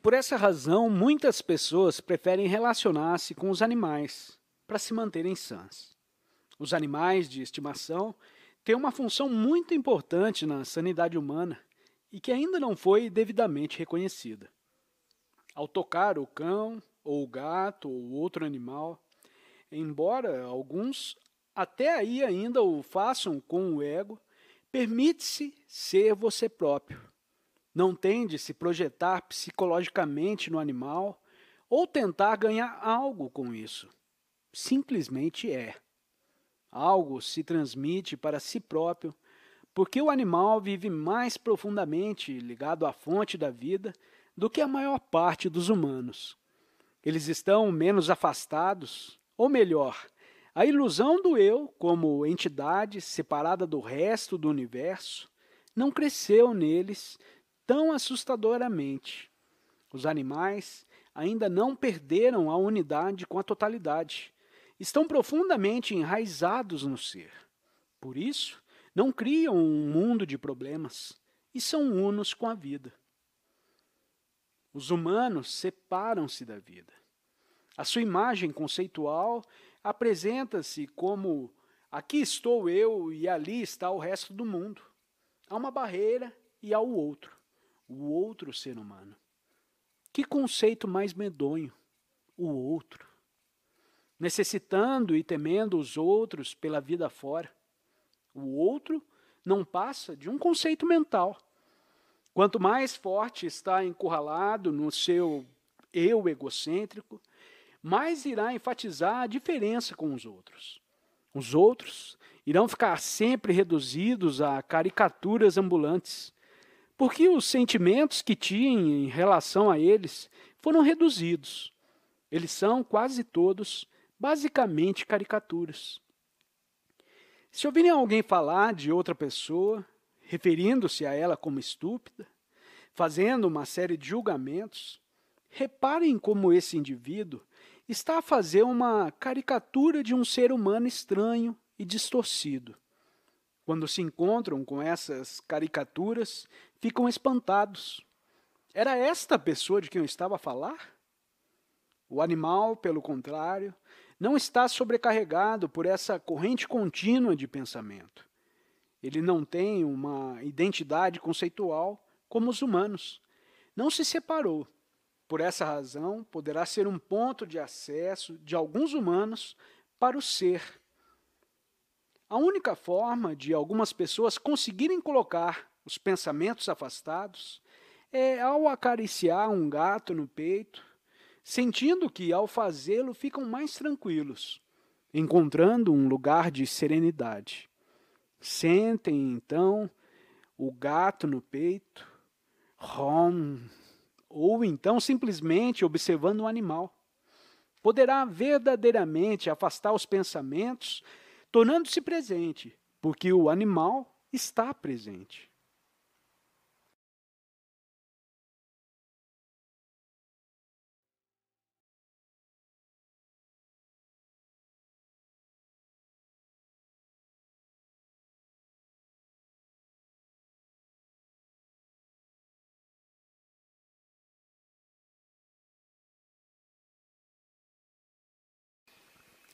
Por essa razão, muitas pessoas preferem relacionar-se com os animais para se manterem sãs. Os animais de estimação têm uma função muito importante na sanidade humana e que ainda não foi devidamente reconhecida. Ao tocar o cão, ou o gato, ou outro animal, embora alguns até aí ainda o façam com o ego, permite-se ser você próprio não tende a se projetar psicologicamente no animal ou tentar ganhar algo com isso. Simplesmente é. Algo se transmite para si próprio, porque o animal vive mais profundamente ligado à fonte da vida do que a maior parte dos humanos. Eles estão menos afastados, ou melhor, a ilusão do eu, como entidade separada do resto do universo, não cresceu neles tão assustadoramente. Os animais ainda não perderam a unidade com a totalidade. Estão profundamente enraizados no ser. Por isso, não criam um mundo de problemas e são unos com a vida. Os humanos separam-se da vida. A sua imagem conceitual apresenta-se como aqui estou eu e ali está o resto do mundo. Há uma barreira e há o outro o outro ser humano. Que conceito mais medonho, o outro. Necessitando e temendo os outros pela vida fora. O outro não passa de um conceito mental. Quanto mais forte está encurralado no seu eu egocêntrico, mais irá enfatizar a diferença com os outros. Os outros irão ficar sempre reduzidos a caricaturas ambulantes, porque os sentimentos que tinham em relação a eles foram reduzidos. Eles são, quase todos, basicamente caricaturas. Se ouvirem alguém falar de outra pessoa, referindo-se a ela como estúpida, fazendo uma série de julgamentos, reparem como esse indivíduo está a fazer uma caricatura de um ser humano estranho e distorcido. Quando se encontram com essas caricaturas, ficam espantados. Era esta pessoa de quem eu estava a falar? O animal, pelo contrário, não está sobrecarregado por essa corrente contínua de pensamento. Ele não tem uma identidade conceitual como os humanos. Não se separou. Por essa razão, poderá ser um ponto de acesso de alguns humanos para o ser. A única forma de algumas pessoas conseguirem colocar os pensamentos afastados, é ao acariciar um gato no peito, sentindo que, ao fazê-lo, ficam mais tranquilos, encontrando um lugar de serenidade. Sentem, então, o gato no peito, rom, ou então simplesmente observando o um animal. Poderá verdadeiramente afastar os pensamentos, tornando-se presente, porque o animal está presente.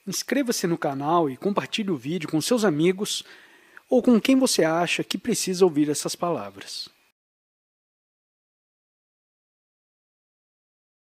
Inscreva-se no canal e compartilhe o vídeo com seus amigos ou com quem você acha que precisa ouvir essas palavras.